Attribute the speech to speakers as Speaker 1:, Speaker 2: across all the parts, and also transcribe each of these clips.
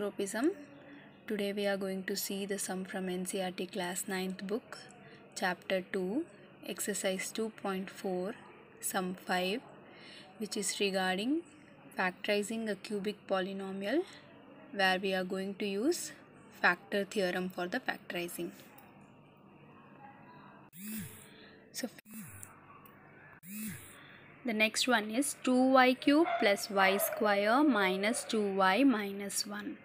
Speaker 1: Tropism. Today we are going to see the sum from NCRT class 9th book, chapter 2, exercise 2.4, sum 5, which is regarding factorizing a cubic polynomial where we are going to use factor theorem for the factorizing. The next one is 2y cube plus y square minus 2y minus 1.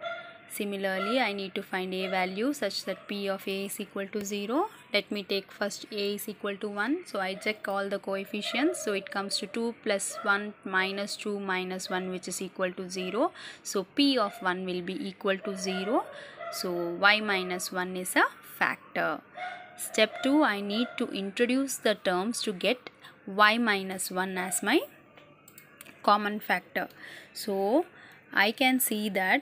Speaker 1: Similarly, I need to find a value such that p of a is equal to 0. Let me take first a is equal to 1. So, I check all the coefficients. So, it comes to 2 plus 1 minus 2 minus 1 which is equal to 0. So, p of 1 will be equal to 0. So, y minus 1 is a factor. Step 2, I need to introduce the terms to get y minus 1 as my common factor. So, I can see that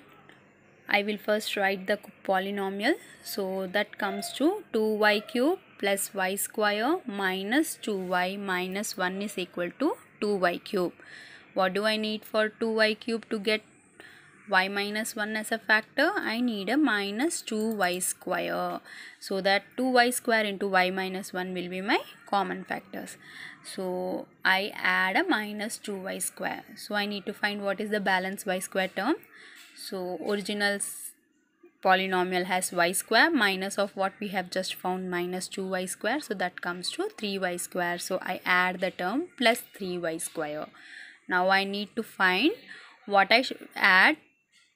Speaker 1: I will first write the polynomial. So, that comes to 2y cube plus y square minus 2y minus 1 is equal to 2y cube. What do I need for 2y cube to get y minus 1 as a factor, I need a minus 2y square. So that 2y square into y minus 1 will be my common factors. So I add a minus 2y square. So I need to find what is the balance y square term. So original polynomial has y square minus of what we have just found minus 2y square. So that comes to 3y square. So I add the term plus 3y square. Now I need to find what I should add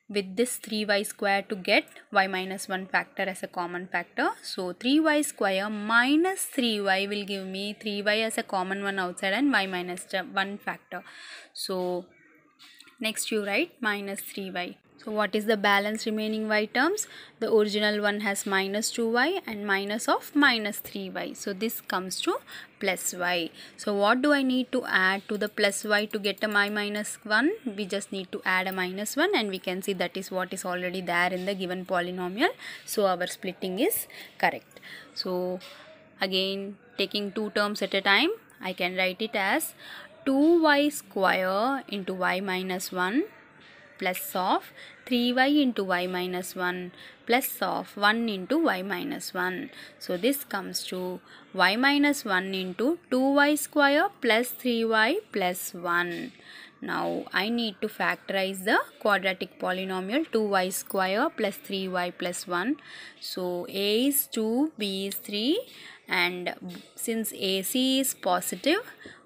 Speaker 1: with this 3y square to get y minus 1 factor as a common factor. So 3y square minus 3y will give me 3y as a common one outside and y minus 1 factor. So next you write minus 3y. So what is the balance remaining y terms? The original one has minus 2y and minus of minus 3y. So this comes to plus y. So what do I need to add to the plus y to get a y minus 1? We just need to add a minus 1 and we can see that is what is already there in the given polynomial. So our splitting is correct. So again taking two terms at a time I can write it as 2y square into y minus 1 plus of 3y into y minus 1 plus of 1 into y minus 1. So this comes to y minus 1 into 2y square plus 3y plus 1. Now I need to factorize the quadratic polynomial 2y square plus 3y plus 1. So a is 2, b is 3 and since AC is positive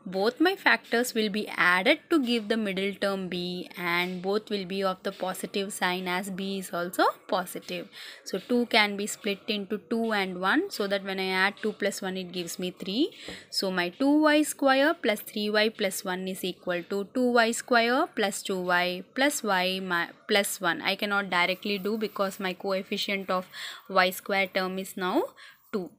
Speaker 1: both my factors will be added to give the middle term B and both will be of the positive sign as B is also positive. So 2 can be split into 2 and 1 so that when I add 2 plus 1 it gives me 3. So my 2y square plus 3y plus 1 is equal to 2y square plus 2y plus y my, plus 1. I cannot directly do because my coefficient of y square term is now 2.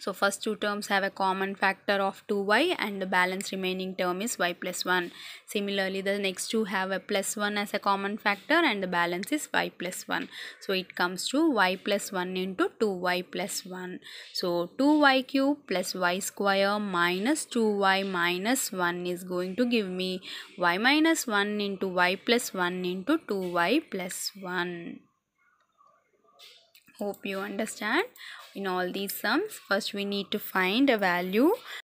Speaker 1: So first two terms have a common factor of 2y and the balance remaining term is y plus 1. Similarly, the next two have a plus 1 as a common factor and the balance is y plus 1. So it comes to y plus 1 into 2y plus 1. So 2y cube plus y square minus 2y minus 1 is going to give me y minus 1 into y plus 1 into 2y plus 1 hope you understand in all these sums first we need to find a value